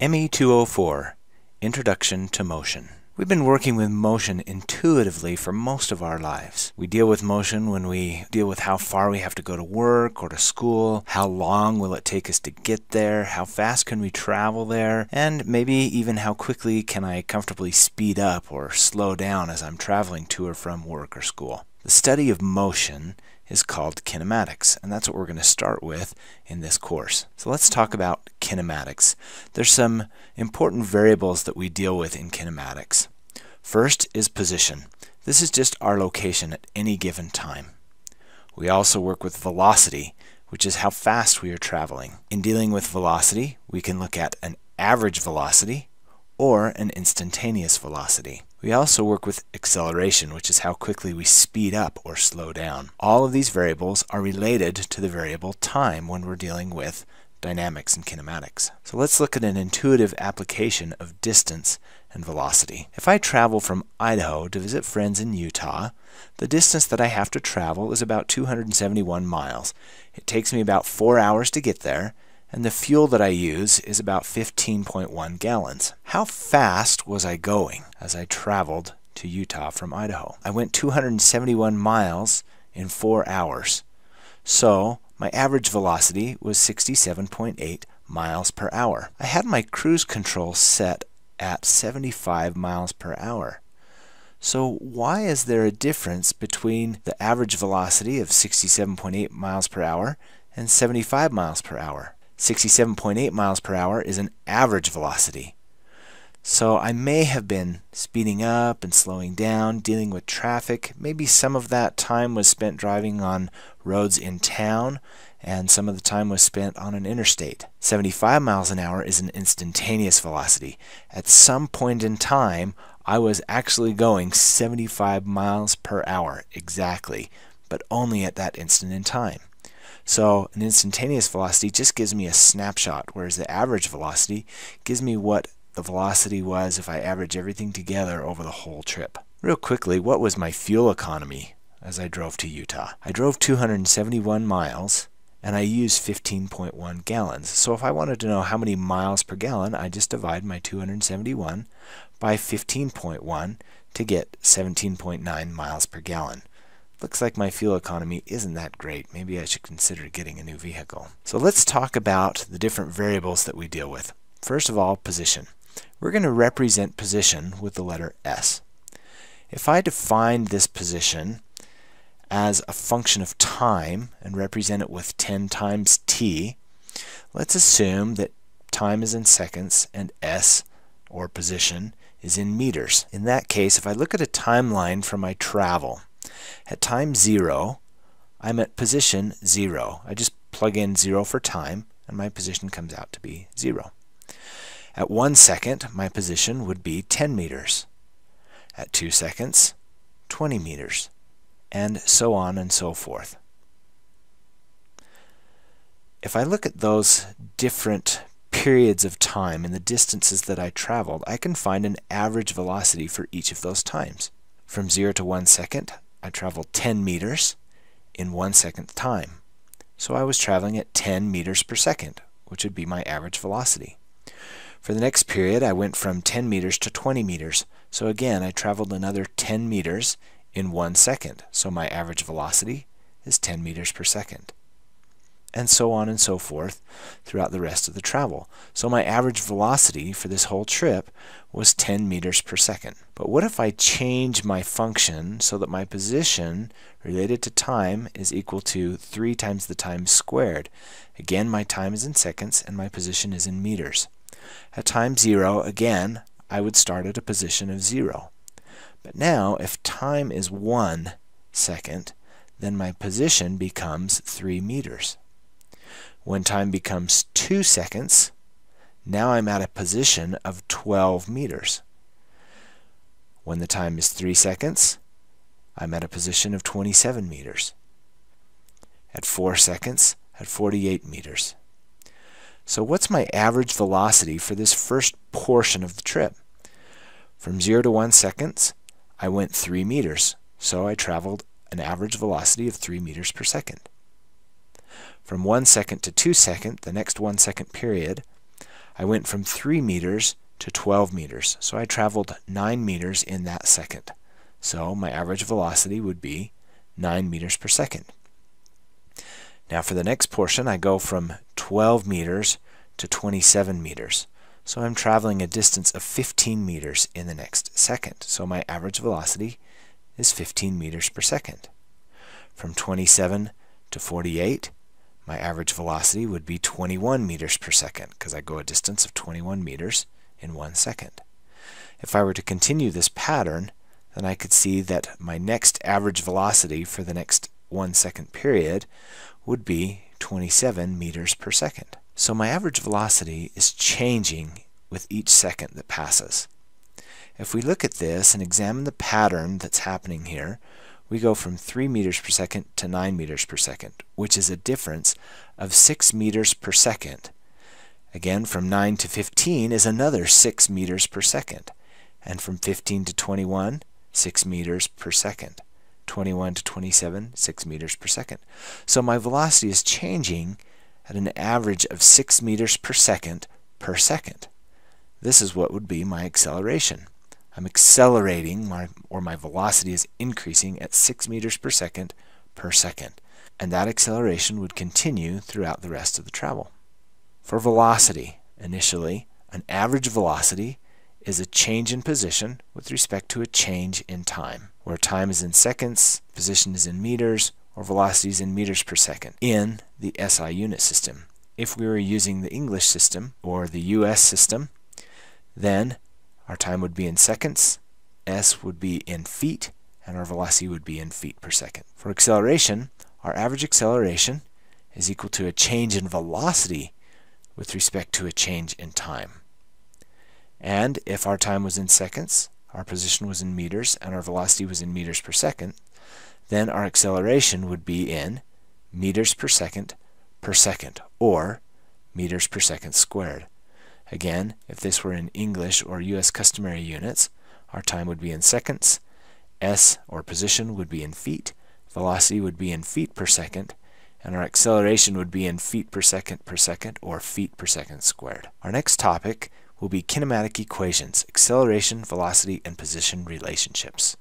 ME204 Introduction to Motion We've been working with motion intuitively for most of our lives. We deal with motion when we deal with how far we have to go to work or to school, how long will it take us to get there, how fast can we travel there, and maybe even how quickly can I comfortably speed up or slow down as I'm traveling to or from work or school. The study of motion is called kinematics, and that's what we're going to start with in this course. So let's talk about kinematics. There's some important variables that we deal with in kinematics. First is position. This is just our location at any given time. We also work with velocity, which is how fast we are traveling. In dealing with velocity, we can look at an average velocity or an instantaneous velocity. We also work with acceleration, which is how quickly we speed up or slow down. All of these variables are related to the variable time when we're dealing with dynamics and kinematics. So let's look at an intuitive application of distance and velocity. If I travel from Idaho to visit friends in Utah, the distance that I have to travel is about 271 miles. It takes me about four hours to get there, and the fuel that I use is about 15.1 gallons. How fast was I going as I traveled to Utah from Idaho? I went 271 miles in four hours. So my average velocity was 67.8 miles per hour. I had my cruise control set at 75 miles per hour. So why is there a difference between the average velocity of 67.8 miles per hour and 75 miles per hour? 67.8 miles per hour is an average velocity. So I may have been speeding up and slowing down, dealing with traffic. Maybe some of that time was spent driving on roads in town, and some of the time was spent on an interstate. 75 miles an hour is an instantaneous velocity. At some point in time, I was actually going 75 miles per hour exactly, but only at that instant in time. So an instantaneous velocity just gives me a snapshot, whereas the average velocity gives me what the velocity was if I average everything together over the whole trip. Real quickly, what was my fuel economy as I drove to Utah? I drove 271 miles and I used 15.1 gallons. So if I wanted to know how many miles per gallon, I just divide my 271 by 15.1 to get 17.9 miles per gallon. Looks like my fuel economy isn't that great. Maybe I should consider getting a new vehicle. So let's talk about the different variables that we deal with. First of all, position we're going to represent position with the letter s. If I define this position as a function of time and represent it with 10 times t, let's assume that time is in seconds and s, or position, is in meters. In that case, if I look at a timeline for my travel, at time 0, I'm at position 0. I just plug in 0 for time, and my position comes out to be 0. At one second, my position would be 10 meters. At two seconds, 20 meters, and so on and so forth. If I look at those different periods of time and the distances that I traveled, I can find an average velocity for each of those times. From 0 to 1 second, I traveled 10 meters in 1 second time. So I was traveling at 10 meters per second, which would be my average velocity. For the next period, I went from 10 meters to 20 meters. So again, I traveled another 10 meters in one second. So my average velocity is 10 meters per second. And so on and so forth throughout the rest of the travel. So my average velocity for this whole trip was 10 meters per second. But what if I change my function so that my position related to time is equal to 3 times the time squared? Again, my time is in seconds and my position is in meters. At time 0, again, I would start at a position of 0. But now, if time is 1 second, then my position becomes 3 meters. When time becomes 2 seconds, now I'm at a position of 12 meters. When the time is 3 seconds, I'm at a position of 27 meters. At 4 seconds, at 48 meters. So what's my average velocity for this first portion of the trip? From 0 to 1 seconds, I went 3 meters, so I traveled an average velocity of 3 meters per second. From 1 second to 2 second, the next 1 second period, I went from 3 meters to 12 meters, so I traveled 9 meters in that second. So my average velocity would be 9 meters per second. Now for the next portion, I go from 12 meters to 27 meters. So I'm traveling a distance of 15 meters in the next second. So my average velocity is 15 meters per second. From 27 to 48, my average velocity would be 21 meters per second because I go a distance of 21 meters in one second. If I were to continue this pattern, then I could see that my next average velocity for the next one second period would be 27 meters per second. So my average velocity is changing with each second that passes. If we look at this and examine the pattern that's happening here, we go from 3 meters per second to 9 meters per second, which is a difference of 6 meters per second. Again, from 9 to 15 is another 6 meters per second, and from 15 to 21, 6 meters per second. 21 to 27, 6 meters per second. So my velocity is changing at an average of 6 meters per second per second. This is what would be my acceleration. I'm accelerating, my, or my velocity is increasing at 6 meters per second per second. And that acceleration would continue throughout the rest of the travel. For velocity, initially, an average velocity is a change in position with respect to a change in time, where time is in seconds, position is in meters, or velocity is in meters per second in the SI unit system. If we were using the English system or the US system, then our time would be in seconds, s would be in feet, and our velocity would be in feet per second. For acceleration, our average acceleration is equal to a change in velocity with respect to a change in time. And if our time was in seconds, our position was in meters, and our velocity was in meters per second, then our acceleration would be in meters per second per second, or meters per second squared. Again, if this were in English or U.S. customary units, our time would be in seconds, s or position would be in feet, velocity would be in feet per second, and our acceleration would be in feet per second per second or feet per second squared. Our next topic will be kinematic equations, acceleration, velocity, and position relationships.